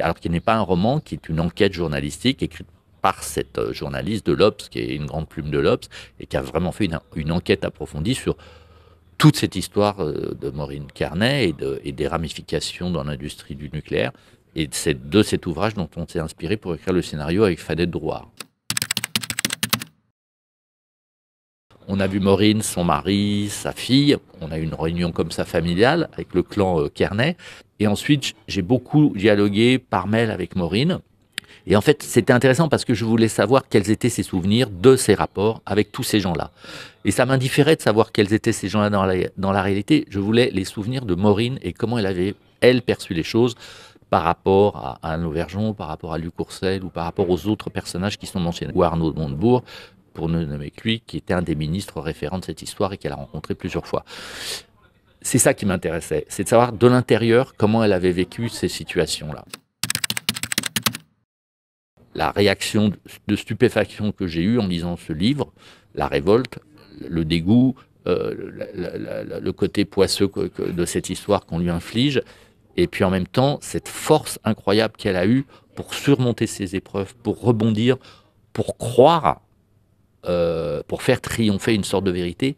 alors qu'il n'est pas un roman, qui est une enquête journalistique écrite par cette euh, journaliste de l'Obs, qui est une grande plume de l'Obs, et qui a vraiment fait une, enquête approfondie sur toute cette histoire euh, de Maureen Carnet et, des ramifications dans l'industrie du nucléaire. Et c'est de cet ouvrage dont on s'est inspiré pour écrire le scénario avec Fadette Droit. On a vu Maureen, son mari, sa fille. On a eu une réunion comme ça familiale avec le clan euh, Carnet. Et ensuite, j'ai beaucoup dialogué par mail avec Maureen. Et en fait, c'était intéressant parce que je voulais savoir quels étaient ses souvenirs de ses rapports avec tous ces gens-là. Et ça m'indifférait de savoir quels étaient ces gens-là dans la, réalité. Je voulais les souvenirs de Maureen et comment elle avait, elle, perçu les choses par rapport à Anne Auvergeon, par rapport à Luc ou par rapport aux autres personnages qui sont mentionnés. Ou Arnaud de Montebourg, pour ne nommer que lui, qui était un des ministres référents de cette histoire et qu'elle a rencontré plusieurs fois. C'est ça qui m'intéressait, c'est de savoir de l'intérieur comment elle avait vécu ces situations-là. La réaction de stupéfaction que j'ai eue en lisant ce livre, la révolte, le dégoût, euh, le côté poisseux de cette histoire qu'on lui inflige, et puis en même temps cette force incroyable qu'elle a eue pour surmonter ses épreuves, pour rebondir, pour croire, euh, pour faire triompher une sorte de vérité,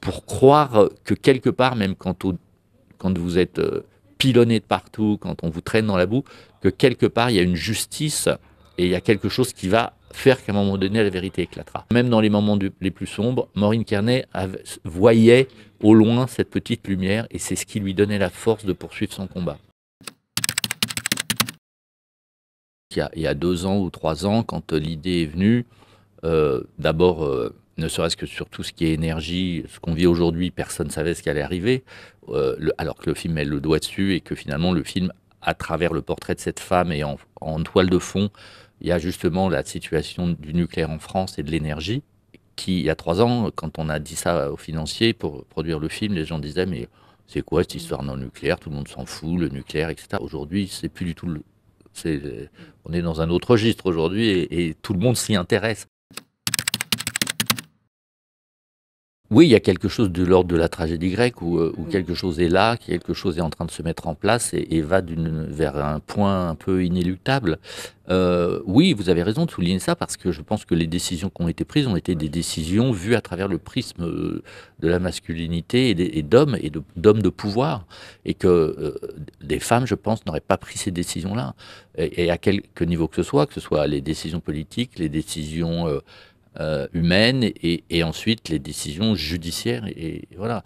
pour croire que quelque part, même quand, quand vous êtes euh, pilonné de partout, quand on vous traîne dans la boue, que quelque part, il y a une justice et il y a quelque chose qui va faire qu'à un moment donné, la vérité éclatera. Même dans les moments les plus sombres, Maureen Kernet voyait au loin cette petite lumière et c'est ce qui lui donnait la force de poursuivre son combat. Il y a, deux ans ou trois ans, quand l'idée est venue, euh, d'abord, euh, ne serait-ce que sur tout ce qui est énergie, ce qu'on vit aujourd'hui, personne ne savait ce qui allait arriver, euh, alors que le film met le doigt dessus et que finalement le film, à travers le portrait de cette femme et en, toile de fond, il y a justement la situation du nucléaire en France et de l'énergie, qui, il y a trois ans, quand on a dit ça aux financiers pour produire le film, les gens disaient, mais c'est quoi cette histoire non nucléaire Tout le monde s'en fout, le nucléaire, etc. Aujourd'hui, c'est plus du tout le, on est dans un autre registre aujourd'hui et tout le monde s'y intéresse. oui, il y a quelque chose de l'ordre de la tragédie grecque où, euh, mm. quelque chose est là, quelque chose est en train de se mettre en place et, va vers un point un peu inéluctable. Euh, oui, vous avez raison de souligner ça parce que je pense que les décisions qui ont été prises ont été des décisions vues à travers le prisme euh, de la masculinité et d'hommes et d'hommes de, pouvoir et que des femmes, je pense, n'auraient pas pris ces décisions-là et, à quelque niveau que ce soit, que ce soit les décisions politiques, les décisions euh, humaine et, ensuite les décisions judiciaires. Et, voilà.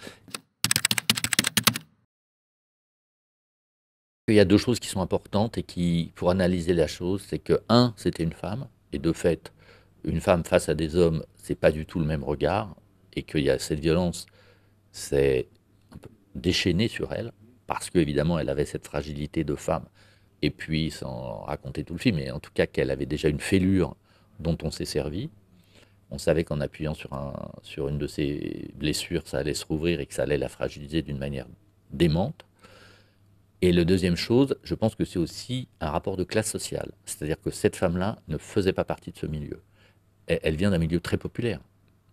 Il y a deux choses qui sont importantes et qui, pour analyser la chose, c'est que, un, c'était une femme, et de fait, une femme face à des hommes, c'est pas du tout le même regard, et qu'il y a cette violence, c'est déchaîné sur elle, parce qu'évidemment, elle avait cette fragilité de femme, et puis, sans raconter tout le film, mais en tout cas qu'elle avait déjà une fêlure dont on s'est servi, on savait qu'en appuyant sur, une de ses blessures, ça allait se rouvrir et que ça allait la fragiliser d'une manière démente. Et la deuxième chose, je pense que c'est aussi un rapport de classe sociale. C'est-à-dire que cette femme-là ne faisait pas partie de ce milieu. Elle, vient d'un milieu très populaire,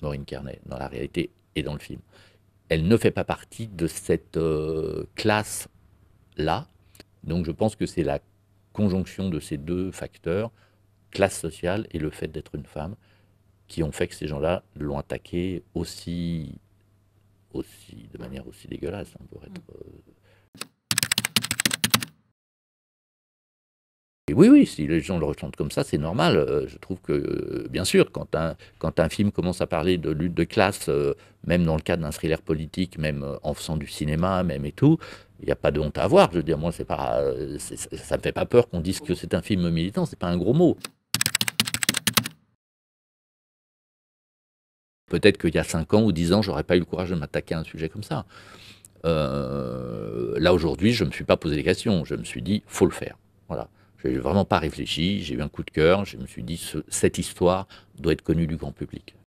Maureen Carnet, dans la réalité et dans le film. Elle ne fait pas partie de cette euh, classe-là. Donc je pense que c'est la conjonction de ces deux facteurs, classe sociale et le fait d'être une femme, qui ont fait que ces gens-là l'ont attaqué aussi, aussi, de manière aussi dégueulasse. Mm. Euh. oui, oui, si les gens le ressentent comme ça, c'est normal. Euh, je trouve que, euh, bien sûr, quand un, quand un film commence à parler de lutte de classe, même dans le cadre d'un thriller politique, même en faisant du cinéma, même et tout, il n'y a pas de honte à avoir. Je veux dire, moi, c'est pas, ça ne me fait pas peur qu'on dise que c'est un film militant, ce n'est pas un gros mot. Peut-être qu'il y a 5 ans ou 10 ans, j'aurais pas eu le courage de m'attaquer à un sujet comme ça. Euh, là, aujourd'hui, je ne me suis pas posé des questions. Je me suis dit, faut le faire. Voilà. Je n'ai vraiment pas réfléchi. J'ai eu un coup de cœur. Je me suis dit, cette histoire doit être connue du grand public.